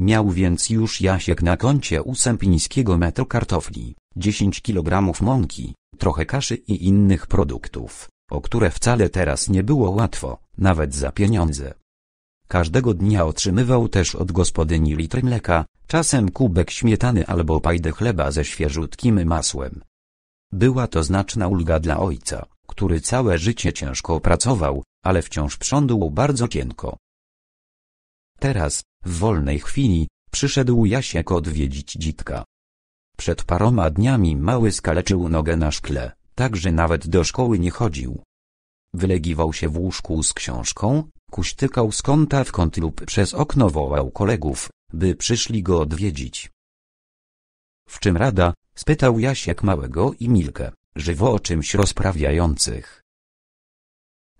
Miał więc już Jasiek na koncie u Sępińskiego metr kartofli, 10 kg mąki, trochę kaszy i innych produktów, o które wcale teraz nie było łatwo, nawet za pieniądze. Każdego dnia otrzymywał też od gospodyni litr mleka, czasem kubek śmietany albo pajdę chleba ze świeżutkim masłem. Była to znaczna ulga dla ojca, który całe życie ciężko pracował, ale wciąż prządł bardzo cienko. Teraz, w wolnej chwili, przyszedł Jasiek odwiedzić dzitka. Przed paroma dniami mały skaleczył nogę na szkle, tak że nawet do szkoły nie chodził. Wylegiwał się w łóżku z książką, kuśtykał z kąta w kąt lub przez okno wołał kolegów, by przyszli go odwiedzić. W czym rada? spytał Jasiek małego i Milkę, żywo o czymś rozprawiających.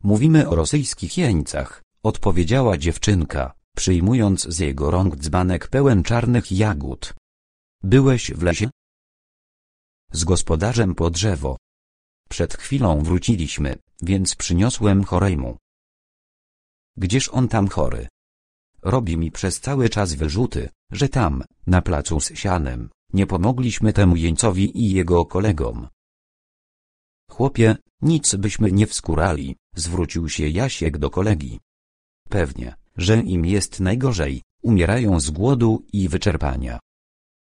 Mówimy o rosyjskich jeńcach, odpowiedziała dziewczynka, przyjmując z jego rąk dzbanek pełen czarnych jagód. Byłeś w lesie? Z gospodarzem po drzewo. Przed chwilą wróciliśmy, więc przyniosłem choremu. Gdzież on tam chory? Robi mi przez cały czas wyrzuty, że tam, na placu z sianem, nie pomogliśmy temu jeńcowi i jego kolegom. Chłopie, nic byśmy nie wskurali, zwrócił się Jasiek do kolegi. Pewnie że im jest najgorzej, umierają z głodu i wyczerpania.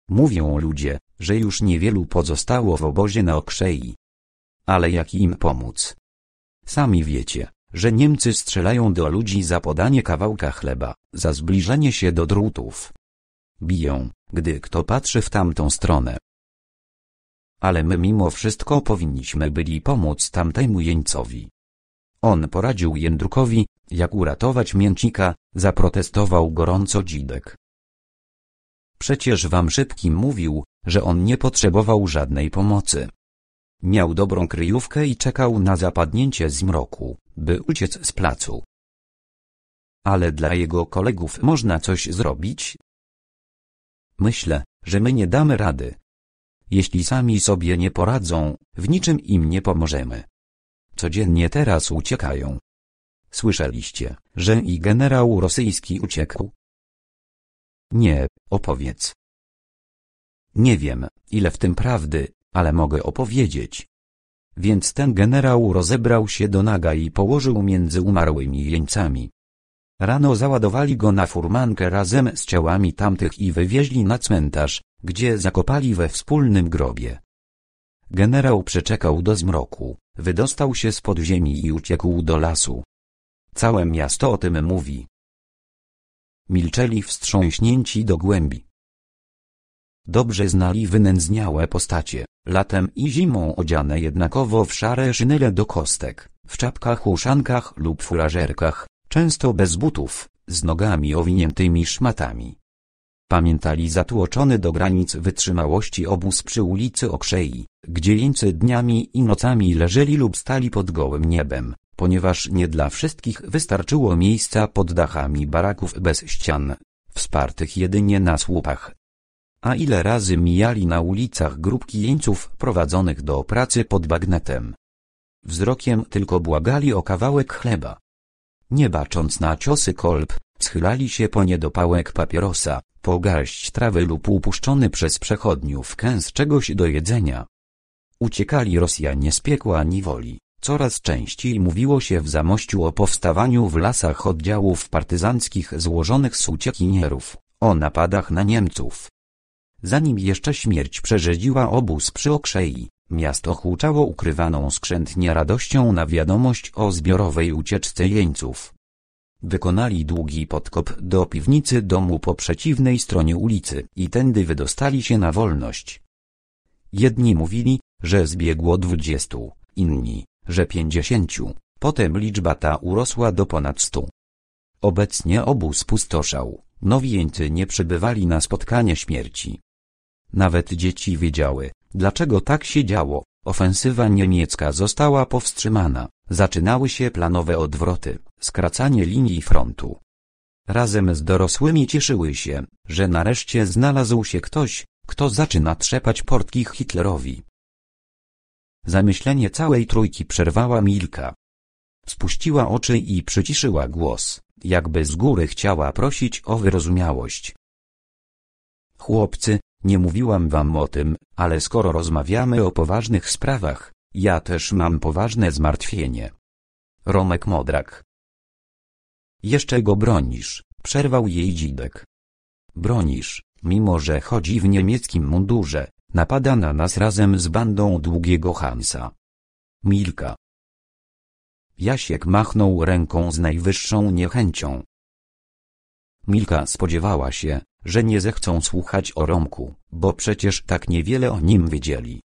Mówią ludzie, że już niewielu pozostało w obozie na okrzei. Ale jak im pomóc? Sami wiecie, że Niemcy strzelają do ludzi za podanie kawałka chleba, za zbliżenie się do drutów. Biją, gdy kto patrzy w tamtą stronę. Ale my mimo wszystko powinniśmy byli pomóc tamtemu jeńcowi. On poradził Jędrukowi, jak uratować mięcznika? zaprotestował gorąco dzidek. Przecież wam szybkim mówił, że on nie potrzebował żadnej pomocy. Miał dobrą kryjówkę i czekał na zapadnięcie zmroku, by uciec z placu. Ale dla jego kolegów można coś zrobić? Myślę, że my nie damy rady. Jeśli sami sobie nie poradzą, w niczym im nie pomożemy. Codziennie teraz uciekają. Słyszeliście, że i generał rosyjski uciekł? Nie, opowiedz. Nie wiem, ile w tym prawdy, ale mogę opowiedzieć. Więc ten generał rozebrał się do naga i położył między umarłymi jeńcami. Rano załadowali go na furmankę razem z ciałami tamtych i wywieźli na cmentarz, gdzie zakopali we wspólnym grobie. Generał przeczekał do zmroku, wydostał się z podziemi i uciekł do lasu. Całe miasto o tym mówi. Milczeli wstrząśnięci do głębi. Dobrze znali wynędzniałe postacie, latem i zimą odziane jednakowo w szare szynele do kostek, w czapkach uszankach lub furażerkach, często bez butów, z nogami owiniętymi szmatami, Pamiętali zatłoczony do granic wytrzymałości obóz przy ulicy Okrzei, gdzie jeńcy dniami i nocami leżeli lub stali pod gołym niebem, ponieważ nie dla wszystkich wystarczyło miejsca pod dachami baraków bez ścian, wspartych jedynie na słupach. A ile razy mijali na ulicach grupki jeńców prowadzonych do pracy pod bagnetem. Wzrokiem tylko błagali o kawałek chleba. Nie bacząc na ciosy kolb, Schylali się po nie do papierosa, po garść trawy lub upuszczony przez przechodniów kęs czegoś do jedzenia. Uciekali Rosjanie z piekła niwoli. Coraz częściej mówiło się w Zamościu o powstawaniu w lasach oddziałów partyzanckich złożonych z uciekinierów, o napadach na Niemców. Zanim jeszcze śmierć przerzedziła obóz przy Okrzei, miasto huczało ukrywaną skrzętnie radością na wiadomość o zbiorowej ucieczce jeńców. Wykonali długi podkop do piwnicy domu po przeciwnej stronie ulicy i tędy wydostali się na wolność. Jedni mówili, że zbiegło dwudziestu, inni, że pięćdziesięciu, potem liczba ta urosła do ponad stu. Obecnie obóz pustoszał, nowi jeńcy nie przybywali na spotkanie śmierci. Nawet dzieci wiedziały, dlaczego tak się działo, ofensywa niemiecka została powstrzymana, zaczynały się planowe odwroty skracanie linii frontu. Razem z dorosłymi cieszyły się, że nareszcie znalazł się ktoś, kto zaczyna trzepać portki Hitlerowi. Zamyślenie całej trójki przerwała Milka. Spuściła oczy i przyciszyła głos, jakby z góry chciała prosić o wyrozumiałość. Chłopcy, nie mówiłam wam o tym, ale skoro rozmawiamy o poważnych sprawach, ja też mam poważne zmartwienie. Romek Modrak jeszcze go bronisz, przerwał jej dzidek. Bronisz, mimo że chodzi w niemieckim mundurze, napada na nas razem z bandą długiego Hansa. Milka. Jasiek machnął ręką z najwyższą niechęcią. Milka spodziewała się, że nie zechcą słuchać o Romku, bo przecież tak niewiele o nim wiedzieli.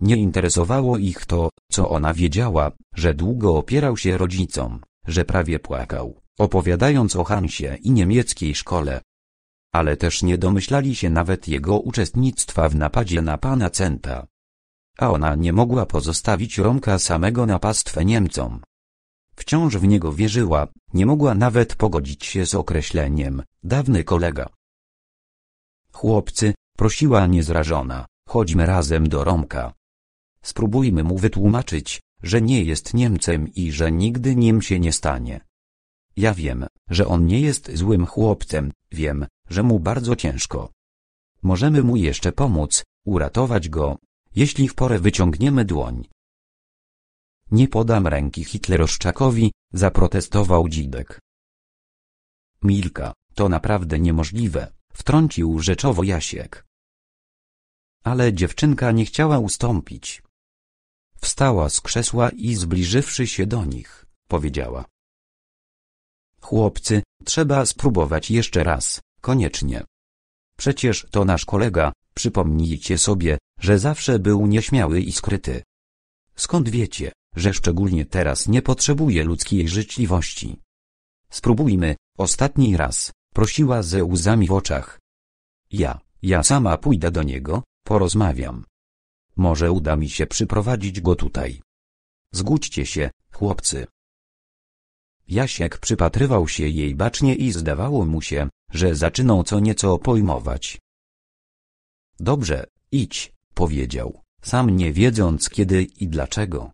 Nie interesowało ich to, co ona wiedziała, że długo opierał się rodzicom, że prawie płakał, opowiadając o Hansie i niemieckiej szkole. Ale też nie domyślali się nawet jego uczestnictwa w napadzie na pana Centa. A ona nie mogła pozostawić Romka samego na pastwę Niemcom. Wciąż w niego wierzyła, nie mogła nawet pogodzić się z określeniem, dawny kolega. Chłopcy, prosiła niezrażona, chodźmy razem do Romka. Spróbujmy mu wytłumaczyć, że nie jest Niemcem i że nigdy nim się nie stanie. Ja wiem, że on nie jest złym chłopcem, wiem, że mu bardzo ciężko. Możemy mu jeszcze pomóc, uratować go, jeśli w porę wyciągniemy dłoń. Nie podam ręki Hitleroszczakowi, zaprotestował Dzidek. Milka, to naprawdę niemożliwe, wtrącił rzeczowo Jasiek. Ale dziewczynka nie chciała ustąpić. Wstała z krzesła i zbliżywszy się do nich, powiedziała. Chłopcy, trzeba spróbować jeszcze raz, koniecznie. Przecież to nasz kolega, przypomnijcie sobie, że zawsze był nieśmiały i skryty. Skąd wiecie, że szczególnie teraz nie potrzebuje ludzkiej życzliwości? Spróbujmy, ostatni raz, prosiła ze łzami w oczach. Ja, ja sama pójdę do niego, porozmawiam. Może uda mi się przyprowadzić go tutaj. Zgódźcie się, chłopcy. Jasiek przypatrywał się jej bacznie i zdawało mu się, że zaczyną co nieco pojmować. Dobrze, idź, powiedział, sam nie wiedząc kiedy i dlaczego.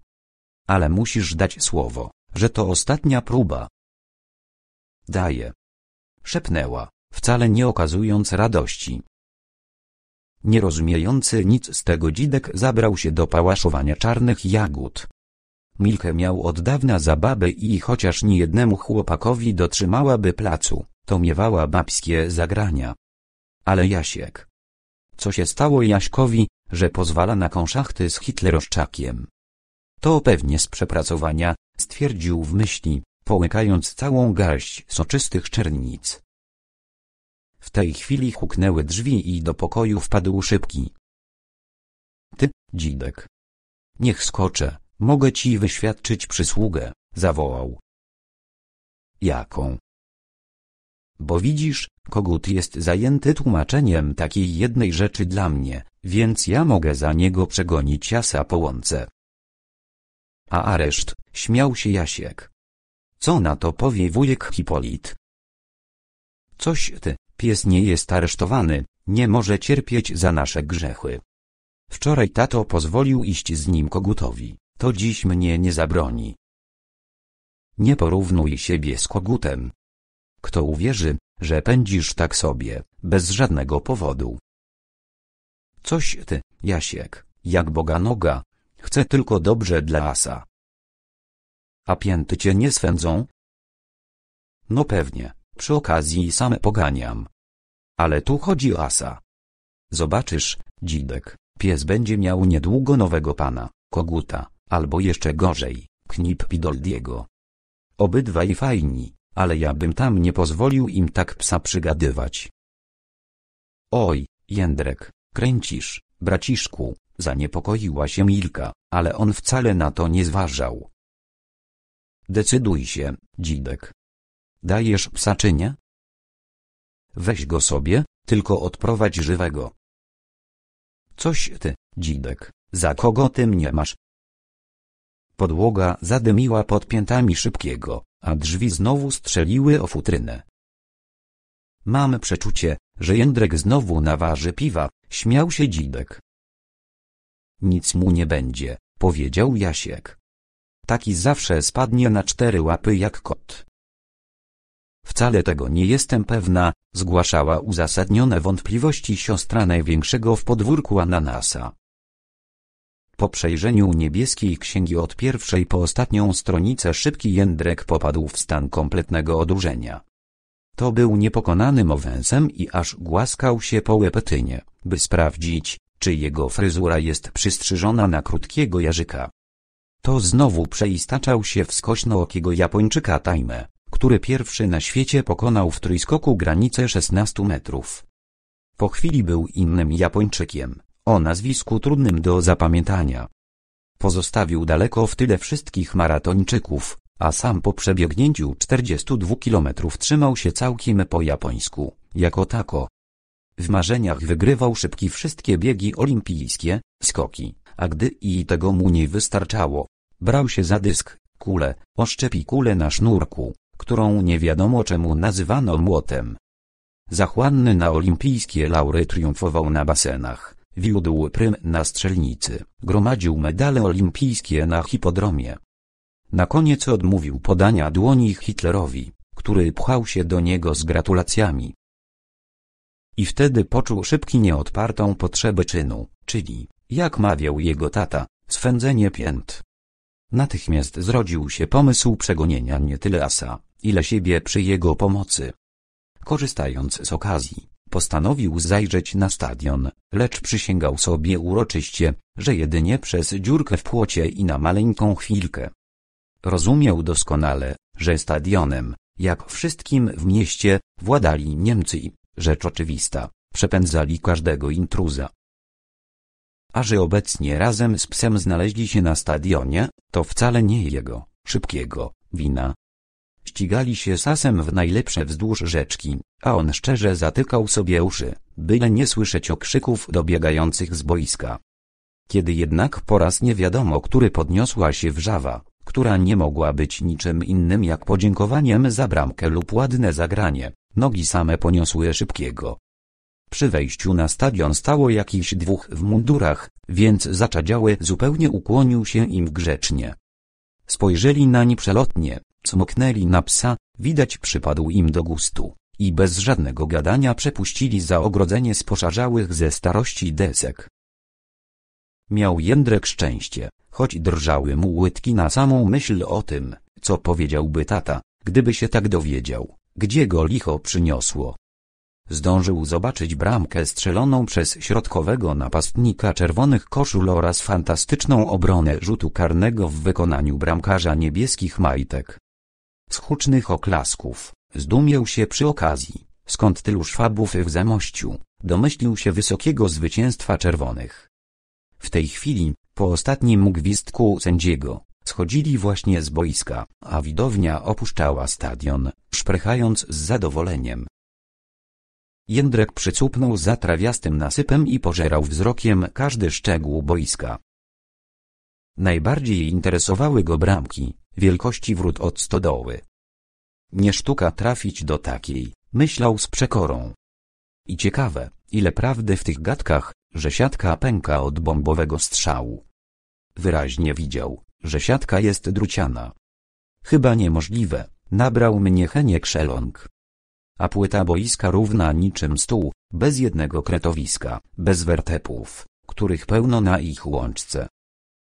Ale musisz dać słowo, że to ostatnia próba. Daję. Szepnęła, wcale nie okazując radości. Nierozumiejący nic z tego dzidek zabrał się do pałaszowania czarnych jagód. Milkę miał od dawna zababy i chociaż niejednemu chłopakowi dotrzymałaby placu, to miewała babskie zagrania. Ale Jasiek. Co się stało Jaśkowi, że pozwala na konszachty z hitleroszczakiem? To pewnie z przepracowania, stwierdził w myśli, połykając całą garść soczystych czernic. W tej chwili huknęły drzwi i do pokoju wpadł szybki. Ty, dzidek. Niech skoczę. Mogę ci wyświadczyć przysługę, zawołał. Jaką? Bo widzisz, kogut jest zajęty tłumaczeniem takiej jednej rzeczy dla mnie, więc ja mogę za niego przegonić jasa po łące. A areszt, śmiał się Jasiek. Co na to powie wujek Hipolit? Coś ty, pies nie jest aresztowany, nie może cierpieć za nasze grzechy. Wczoraj tato pozwolił iść z nim kogutowi to dziś mnie nie zabroni. Nie porównuj siebie z kogutem. Kto uwierzy, że pędzisz tak sobie, bez żadnego powodu? Coś ty, Jasiek, jak boga noga, chce tylko dobrze dla asa. A pięty cię nie swędzą? No pewnie, przy okazji same poganiam. Ale tu chodzi o asa. Zobaczysz, dzidek, pies będzie miał niedługo nowego pana, koguta. Albo jeszcze gorzej, Knip Pidoldiego. Obydwaj fajni, ale ja bym tam nie pozwolił im tak psa przygadywać. Oj, Jędrek, kręcisz, braciszku, zaniepokoiła się Milka, ale on wcale na to nie zważał. Decyduj się, dzidek. Dajesz psa czy nie? Weź go sobie, tylko odprowadź żywego. Coś ty, dzidek, za kogo ty mnie masz? Podłoga zadymiła pod piętami szybkiego, a drzwi znowu strzeliły o futrynę. Mam przeczucie, że Jędrek znowu naważy piwa, śmiał się Dzidek. Nic mu nie będzie, powiedział Jasiek. Taki zawsze spadnie na cztery łapy jak kot. Wcale tego nie jestem pewna, zgłaszała uzasadnione wątpliwości siostra największego w podwórku ananasa. Po przejrzeniu niebieskiej księgi od pierwszej po ostatnią stronicę szybki Jędrek popadł w stan kompletnego odurzenia. To był niepokonanym owęsem i aż głaskał się po łepetynie, by sprawdzić, czy jego fryzura jest przystrzyżona na krótkiego jarzyka. To znowu przeistaczał się w skośnookiego Japończyka Tajme, który pierwszy na świecie pokonał w trójskoku granicę 16 metrów. Po chwili był innym Japończykiem, o nazwisku trudnym do zapamiętania. Pozostawił daleko w tyle wszystkich maratończyków, a sam po przebiegnięciu 42 km trzymał się całkiem po japońsku, jako tako. W marzeniach wygrywał szybki wszystkie biegi olimpijskie, skoki, a gdy i tego mu nie wystarczało, brał się za dysk, kulę, oszczepi kulę na sznurku, którą nie wiadomo czemu nazywano młotem. Zachłanny na olimpijskie laury triumfował na basenach, Wiódł prym na strzelnicy, gromadził medale olimpijskie na hipodromie. Na koniec odmówił podania dłoni Hitlerowi, który pchał się do niego z gratulacjami. I wtedy poczuł szybki nieodpartą potrzebę czynu, czyli, jak mawiał jego tata, swędzenie pięt. Natychmiast zrodził się pomysł przegonienia nie tyle asa, ile siebie przy jego pomocy. Korzystając z okazji, Postanowił zajrzeć na stadion, lecz przysięgał sobie uroczyście, że jedynie przez dziurkę w płocie i na maleńką chwilkę. Rozumiał doskonale, że stadionem, jak wszystkim w mieście, władali Niemcy i, rzecz oczywista, przepędzali każdego intruza. A że obecnie razem z psem znaleźli się na stadionie, to wcale nie jego, szybkiego, wina. Ścigali się sasem w najlepsze wzdłuż rzeczki, a on szczerze zatykał sobie uszy, byle nie słyszeć okrzyków dobiegających z boiska. Kiedy jednak po raz nie wiadomo który podniosła się wrzawa, która nie mogła być niczym innym jak podziękowaniem za bramkę lub ładne zagranie, nogi same poniosły szybkiego. Przy wejściu na stadion stało jakichś dwóch w mundurach, więc zaczadziały zupełnie ukłonił się im grzecznie. Spojrzeli nań przelotnie, cmoknęli na psa, widać przypadł im do gustu i bez żadnego gadania przepuścili za ogrodzenie z poszarzałych ze starości desek. Miał Jędrek szczęście, choć drżały mu łydki na samą myśl o tym, co powiedziałby tata, gdyby się tak dowiedział, gdzie go licho przyniosło. Zdążył zobaczyć bramkę strzeloną przez środkowego napastnika czerwonych koszul oraz fantastyczną obronę rzutu karnego w wykonaniu bramkarza niebieskich majtek. Z hucznych oklasków, Zdumiał się przy okazji, skąd tylu szwabów w zamościu, domyślił się wysokiego zwycięstwa czerwonych. W tej chwili, po ostatnim gwizdku sędziego, schodzili właśnie z boiska, a widownia opuszczała stadion, szprechając z zadowoleniem. Jędrek przycupnął za trawiastym nasypem i pożerał wzrokiem każdy szczegół boiska. Najbardziej interesowały go bramki, wielkości wrót od stodoły, nie sztuka trafić do takiej, myślał z przekorą. I ciekawe, ile prawdy w tych gadkach, że siatka pęka od bombowego strzału. Wyraźnie widział, że siatka jest druciana. Chyba niemożliwe, nabrał mnie Henie Krzeląg. A płyta boiska równa niczym stół, bez jednego kretowiska, bez wertepów, których pełno na ich łączce.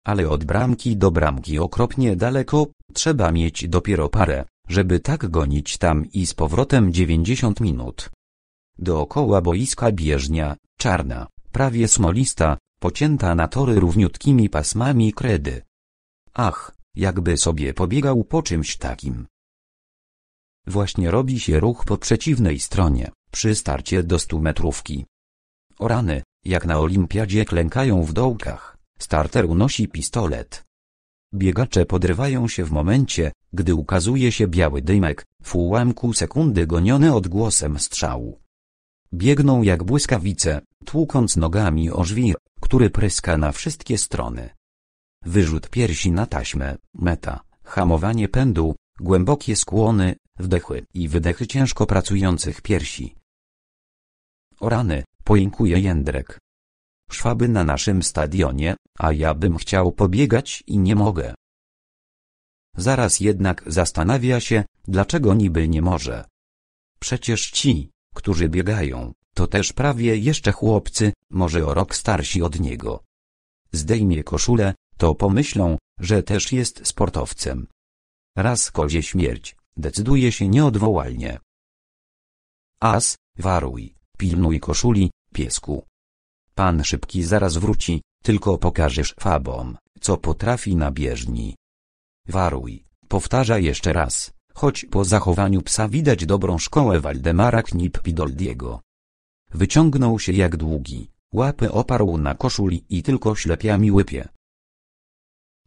Ale od bramki do bramki okropnie daleko, trzeba mieć dopiero parę, żeby tak gonić tam i z powrotem 90 minut. Dookoła boiska bieżnia, czarna, prawie smolista, pocięta na tory równiutkimi pasmami kredy. Ach, jakby sobie pobiegał po czymś takim. Właśnie robi się ruch po przeciwnej stronie, przy starcie do stu metrówki. Orany, jak na olimpiadzie klękają w dołkach, starter unosi pistolet. Biegacze podrywają się w momencie, gdy ukazuje się biały dymek, w ułamku sekundy goniony odgłosem strzału. Biegną jak błyskawice, tłukąc nogami o żwir, który pryska na wszystkie strony. Wyrzut piersi na taśmę, meta, hamowanie pędu, głębokie skłony, wdechy i wydechy ciężko pracujących piersi. O rany, pojękuje Jędrek. Szwaby na naszym stadionie, a ja bym chciał pobiegać i nie mogę. Zaraz jednak zastanawia się, dlaczego niby nie może. Przecież ci, którzy biegają, to też prawie jeszcze chłopcy, może o rok starsi od niego. Zdejmie koszulę, to pomyślą, że też jest sportowcem. Raz kozie śmierć, decyduje się nieodwołalnie. As, waruj, pilnuj koszuli, piesku. Pan szybki zaraz wróci, tylko pokażesz fabom, co potrafi na bieżni. Waruj, powtarza jeszcze raz, choć po zachowaniu psa widać dobrą szkołę Waldemara Knip-Pidoldiego. Wyciągnął się jak długi, łapy oparł na koszuli i tylko ślepiami łypie.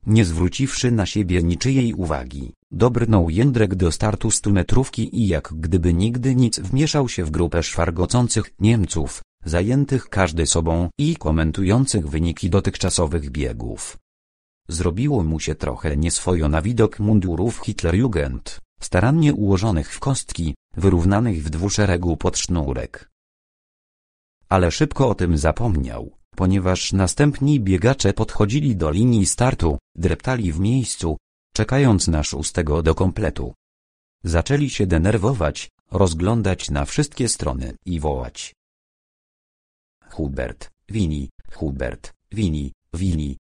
Nie zwróciwszy na siebie niczyjej uwagi, dobrnął jędrek do startu stumetrówki i jak gdyby nigdy nic wmieszał się w grupę szwargocących Niemców, zajętych każdy sobą i komentujących wyniki dotychczasowych biegów. Zrobiło mu się trochę nieswojo na widok mundurów Hitlerjugend, starannie ułożonych w kostki, wyrównanych w dwuszeregu pod sznurek. Ale szybko o tym zapomniał, ponieważ następni biegacze podchodzili do linii startu, dreptali w miejscu, czekając na szóstego do kompletu. Zaczęli się denerwować, rozglądać na wszystkie strony i wołać. Hubert, Wini, Hubert, Wini, Wini.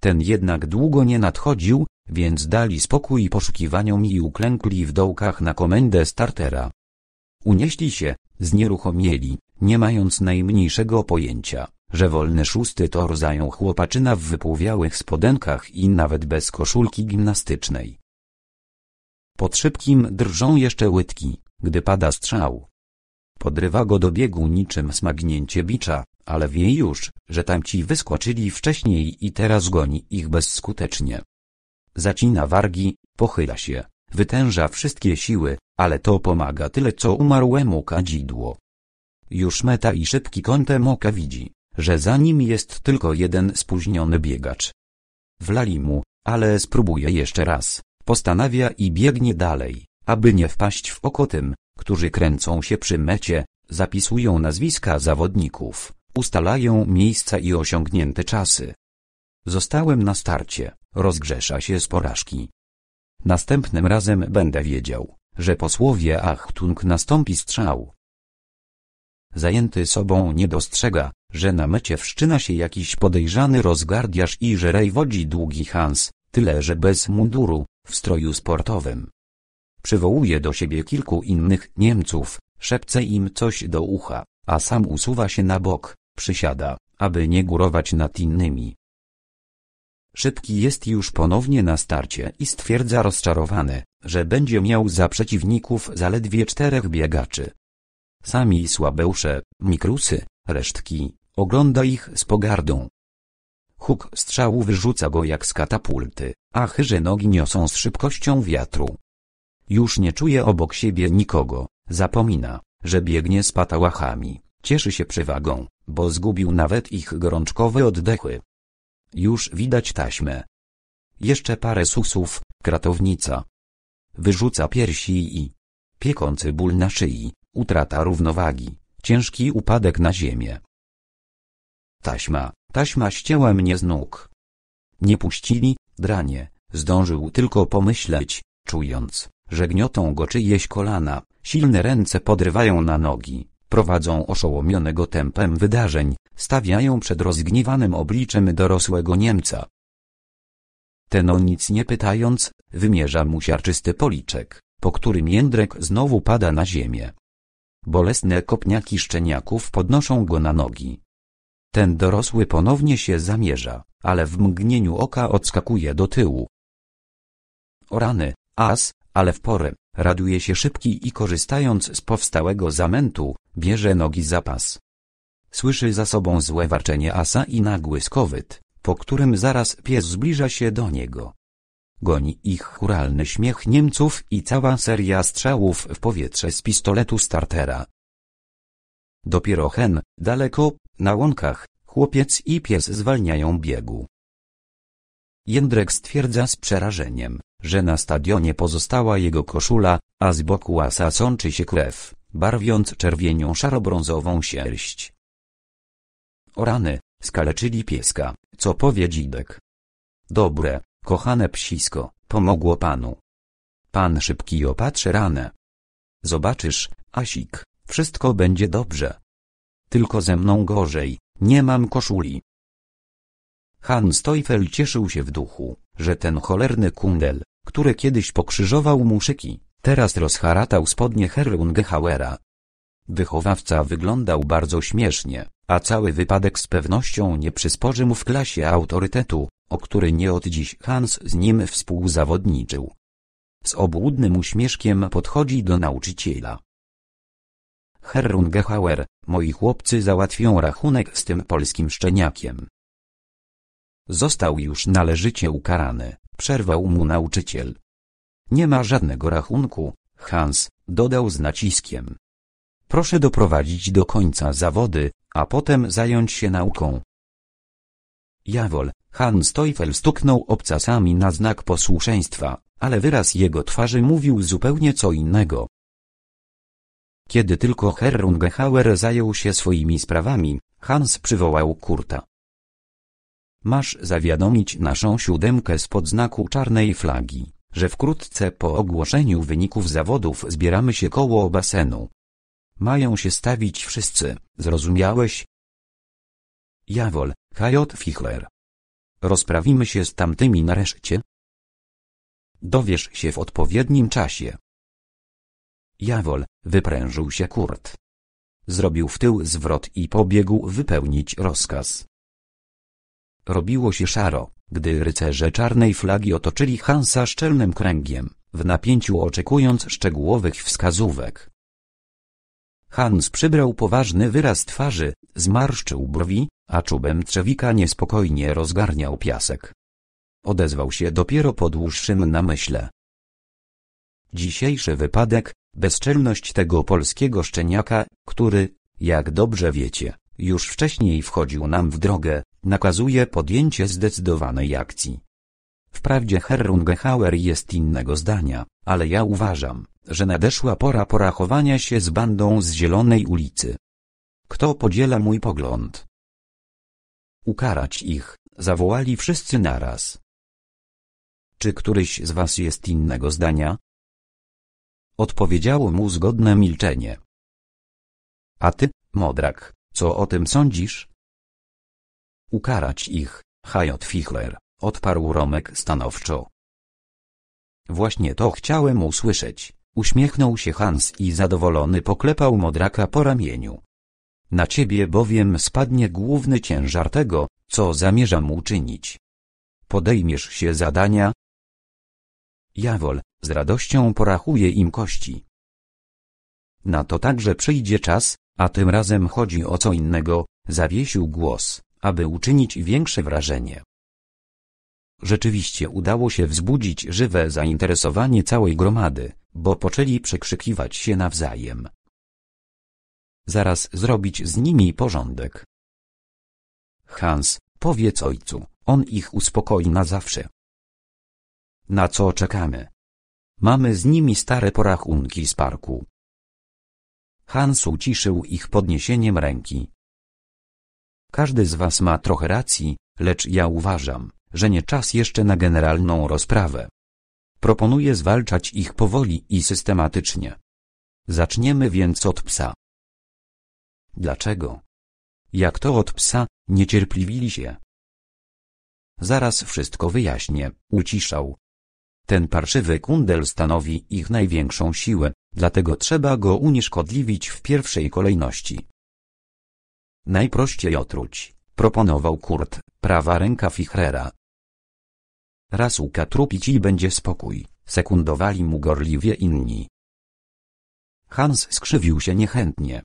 Ten jednak długo nie nadchodził, więc dali spokój poszukiwaniom i uklękli w dołkach na komendę startera. Unieśli się, znieruchomieli, nie mając najmniejszego pojęcia, że wolny szósty tor zajął chłopaczyna w wypłowiałych spodenkach i nawet bez koszulki gimnastycznej. Pod szybkim drżą jeszcze łydki, gdy pada strzał. Podrywa go do biegu niczym smagnięcie bicza, ale wie już, że tamci wyskoczyli wcześniej i teraz goni ich bezskutecznie. Zacina wargi, pochyla się, wytęża wszystkie siły, ale to pomaga tyle co umarłemu kadzidło. Już meta i szybki kątem oka widzi, że za nim jest tylko jeden spóźniony biegacz. Wlali mu, ale spróbuje jeszcze raz, postanawia i biegnie dalej, aby nie wpaść w oko tym, którzy kręcą się przy mecie, zapisują nazwiska zawodników, ustalają miejsca i osiągnięte czasy. Zostałem na starcie, rozgrzesza się z porażki. Następnym razem będę wiedział, że po słowie Achtung nastąpi strzał. Zajęty sobą nie dostrzega, że na mecie wszczyna się jakiś podejrzany rozgardiarz i że wodzi długi Hans, tyle że bez munduru, w stroju sportowym. Przywołuje do siebie kilku innych Niemców, szepce im coś do ucha, a sam usuwa się na bok, przysiada, aby nie górować nad innymi. Szybki jest już ponownie na starcie i stwierdza rozczarowany, że będzie miał za przeciwników zaledwie czterech biegaczy. Sami słabeusze, mikrusy, resztki, ogląda ich z pogardą. Huk strzału wyrzuca go jak z katapulty, a chyże nogi niosą z szybkością wiatru, już nie czuje obok siebie nikogo, zapomina, że biegnie z patałachami, cieszy się przewagą, bo zgubił nawet ich gorączkowe oddechy. Już widać taśmę. Jeszcze parę susów, kratownica. Wyrzuca piersi i piekący ból na szyi, utrata równowagi, ciężki upadek na ziemię. Taśma, taśma ścięła mnie z nóg. Nie puścili, dranie, zdążył tylko pomyśleć, czując, że gniotą go czyjeś kolana, silne ręce podrywają na nogi, prowadzą oszołomionego tempem wydarzeń, stawiają przed rozgniewanym obliczem dorosłego Niemca. Ten o nic nie pytając, wymierza mu siarczysty policzek, po którym Jędrek znowu pada na ziemię. Bolesne kopniaki szczeniaków podnoszą go na nogi. Ten dorosły ponownie się zamierza, ale w mgnieniu oka odskakuje do tyłu. O rany, as, ale w porę, raduje się szybki i korzystając z powstałego zamętu, bierze nogi za pas. Słyszy za sobą złe warczenie asa i nagły skowyt, po którym zaraz pies zbliża się do niego. Goni ich churalny śmiech Niemców i cała seria strzałów w powietrze z pistoletu startera. Dopiero hen, daleko, na łąkach, chłopiec i pies zwalniają biegu. Jędrek stwierdza z przerażeniem, że na stadionie pozostała jego koszula, a z boku łasa sączy się krew, barwiąc czerwienią szaro-brązową sierść. O rany, skaleczyli pieska, co powie dzidek. Dobre, kochane psisko, pomogło panu. Pan szybki opatrzy ranę. Zobaczysz, Asik, wszystko będzie dobrze. Tylko ze mną gorzej, nie mam koszuli. Hans Teufel cieszył się w duchu, że ten cholerny kundel, który kiedyś pokrzyżował muszyki, teraz rozharatał spodnie Herungehauera. Wychowawca wyglądał bardzo śmiesznie, a cały wypadek z pewnością nie przysporzy mu w klasie autorytetu, o który nie od dziś Hans z nim współzawodniczył. Z obłudnym uśmieszkiem podchodzi do nauczyciela. Herrungehauer, moi chłopcy załatwią rachunek z tym polskim szczeniakiem. Został już należycie ukarany, przerwał mu nauczyciel. Nie ma żadnego rachunku, Hans, dodał z naciskiem. Proszę doprowadzić do końca zawody, a potem zająć się nauką. Jawol, Hans Teufel stuknął obcasami na znak posłuszeństwa, ale wyraz jego twarzy mówił zupełnie co innego. Kiedy tylko Herrungehauer zajął się swoimi sprawami, Hans przywołał Kurta. Masz zawiadomić naszą siódemkę spod znaku czarnej flagi, że wkrótce po ogłoszeniu wyników zawodów zbieramy się koło basenu. Mają się stawić wszyscy, zrozumiałeś? Jawol, H.J. Fichler. Rozprawimy się z tamtymi nareszcie? Dowiesz się w odpowiednim czasie. Jawol, wyprężył się Kurt. Zrobił w tył zwrot i pobiegł wypełnić rozkaz. Robiło się szaro, gdy rycerze czarnej flagi otoczyli Hansa szczelnym kręgiem, w napięciu oczekując szczegółowych wskazówek. Hans przybrał poważny wyraz twarzy, zmarszczył brwi, a czubem trzewika niespokojnie rozgarniał piasek. Odezwał się dopiero po dłuższym namyśle. Dzisiejszy wypadek, bezczelność tego polskiego szczeniaka, który, jak dobrze wiecie, już wcześniej wchodził nam w drogę, nakazuje podjęcie zdecydowanej akcji. Wprawdzie Herrungehauer jest innego zdania, ale ja uważam, że nadeszła pora porachowania się z bandą z Zielonej ulicy. Kto podziela mój pogląd? Ukarać ich, zawołali wszyscy naraz. Czy któryś z was jest innego zdania? Odpowiedziało mu zgodne milczenie. A ty, Modrak, co o tym sądzisz? Ukarać ich, Hayat Fichler, odparł Romek stanowczo. Właśnie to chciałem usłyszeć, uśmiechnął się Hans i zadowolony poklepał Modraka po ramieniu. Na ciebie bowiem spadnie główny ciężar tego, co zamierzam uczynić. Podejmiesz się zadania? Jawol, z radością porachuję im kości. Na to także przyjdzie czas, a tym razem chodzi o co innego, zawiesił głos, aby uczynić większe wrażenie. Rzeczywiście udało się wzbudzić żywe zainteresowanie całej gromady, bo poczęli przekrzykiwać się nawzajem. Zaraz zrobić z nimi porządek. Hans, powiedz ojcu, on ich uspokoi na zawsze. Na co czekamy? Mamy z nimi stare porachunki z parku. Hans uciszył ich podniesieniem ręki. Każdy z was ma trochę racji, lecz ja uważam, że nie czas jeszcze na generalną rozprawę. Proponuję zwalczać ich powoli i systematycznie. Zaczniemy więc od psa. Dlaczego? Jak to od psa, niecierpliwili się. Zaraz wszystko wyjaśnię, uciszał. Ten parszywy kundel stanowi ich największą siłę, dlatego trzeba go unieszkodliwić w pierwszej kolejności. Najprościej otruć, proponował Kurt, prawa ręka Fichrera. Raz uka trupić i będzie spokój, sekundowali mu gorliwie inni. Hans skrzywił się niechętnie.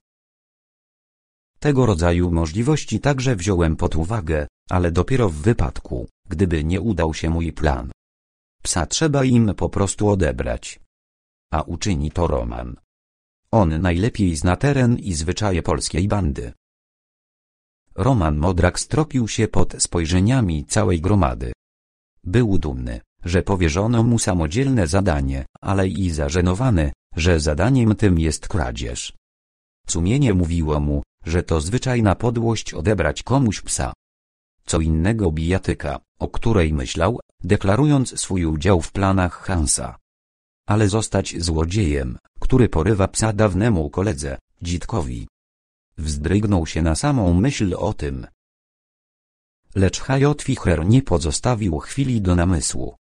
Tego rodzaju możliwości także wziąłem pod uwagę, ale dopiero w wypadku, gdyby nie udał się mój plan. Psa trzeba im po prostu odebrać. A uczyni to Roman. On najlepiej zna teren i zwyczaje polskiej bandy. Roman Modrak stropił się pod spojrzeniami całej gromady. Był dumny, że powierzono mu samodzielne zadanie, ale i zażenowany, że zadaniem tym jest kradzież. Sumienie mówiło mu, że to zwyczajna podłość odebrać komuś psa. Co innego bijatyka, o której myślał, deklarując swój udział w planach Hansa. Ale zostać złodziejem, który porywa psa dawnemu koledze, dzitkowi, Wzdrygnął się na samą myśl o tym. Lecz H.J. nie pozostawił chwili do namysłu.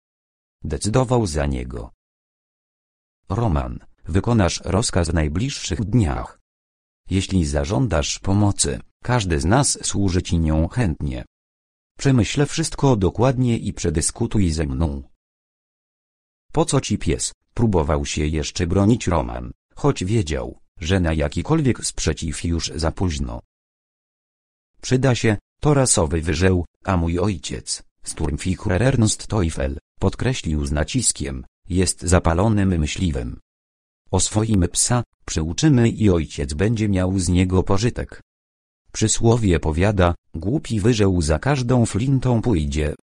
Decydował za niego. Roman, wykonasz rozkaz w najbliższych dniach. Jeśli zażądasz pomocy, każdy z nas służy ci nią chętnie. Przemyślę wszystko dokładnie i przedyskutuj ze mną. Po co ci pies? Próbował się jeszcze bronić Roman, choć wiedział, że na jakikolwiek sprzeciw już za późno. Przyda się, to rasowy wyżeł, a mój ojciec, Sturmfichrer Ernst Teufel, podkreślił z naciskiem, jest zapalonym myśliwym. swoim psa, przyuczymy i ojciec będzie miał z niego pożytek. Przysłowie powiada, głupi wyżeł za każdą flintą pójdzie.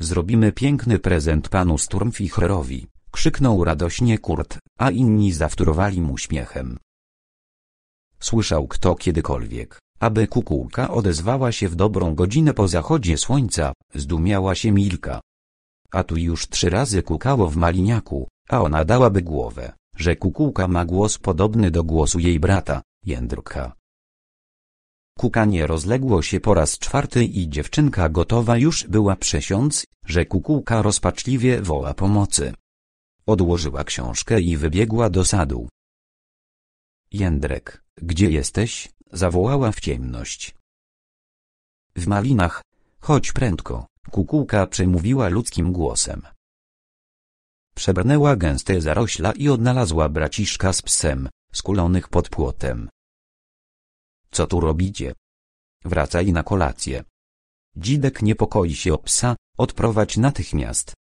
Zrobimy piękny prezent panu Sturmfichrerowi krzyknął radośnie Kurt, a inni zawtórowali mu śmiechem. Słyszał kto kiedykolwiek, aby kukułka odezwała się w dobrą godzinę po zachodzie słońca, zdumiała się Milka. A tu już trzy razy kukało w maliniaku, a ona dałaby głowę, że kukułka ma głos podobny do głosu jej brata, Jędrka. Kukanie rozległo się po raz czwarty i dziewczynka gotowa już była przesiąc, że kukułka rozpaczliwie woła pomocy. Odłożyła książkę i wybiegła do sadu. Jędrek, gdzie jesteś? zawołała w ciemność. W malinach, chodź prędko, kukułka przemówiła ludzkim głosem. Przebrnęła gęste zarośla i odnalazła braciszka z psem, skulonych pod płotem. Co tu robicie? Wracaj na kolację. Dzidek niepokoi się o psa, odprowadź natychmiast,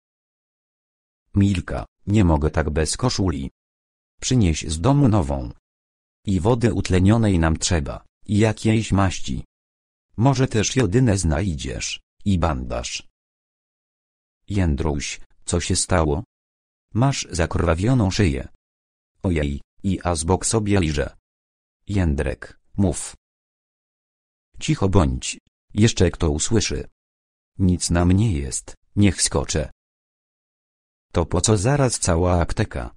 Milka, nie mogę tak bez koszuli. Przynieś z domu nową. I wody utlenionej nam trzeba, i jakiejś maści. Może też jodynę znajdziesz, i bandaż. Jędruś, co się stało? Masz zakrwawioną szyję. Ojej, i a z bok sobie liże. Jędrek, mów. Cicho bądź, jeszcze kto usłyszy. Nic nam nie jest, niech skoczę. To po co zaraz cała apteka?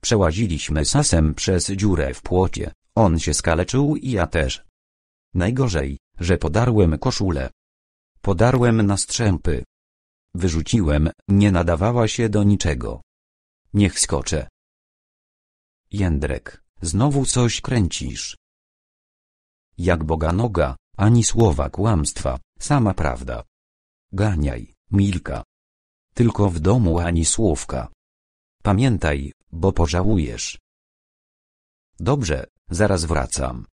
Przełaziliśmy sasem przez dziurę w płocie, on się skaleczył i ja też. Najgorzej, że podarłem koszulę. Podarłem na strzępy. Wyrzuciłem, nie nadawała się do niczego. Niech skoczę. Jędrek, znowu coś kręcisz. Jak boga noga, ani słowa kłamstwa, sama prawda. Ganiaj, Milka. Tylko w domu ani słówka. Pamiętaj, bo pożałujesz. Dobrze, zaraz wracam.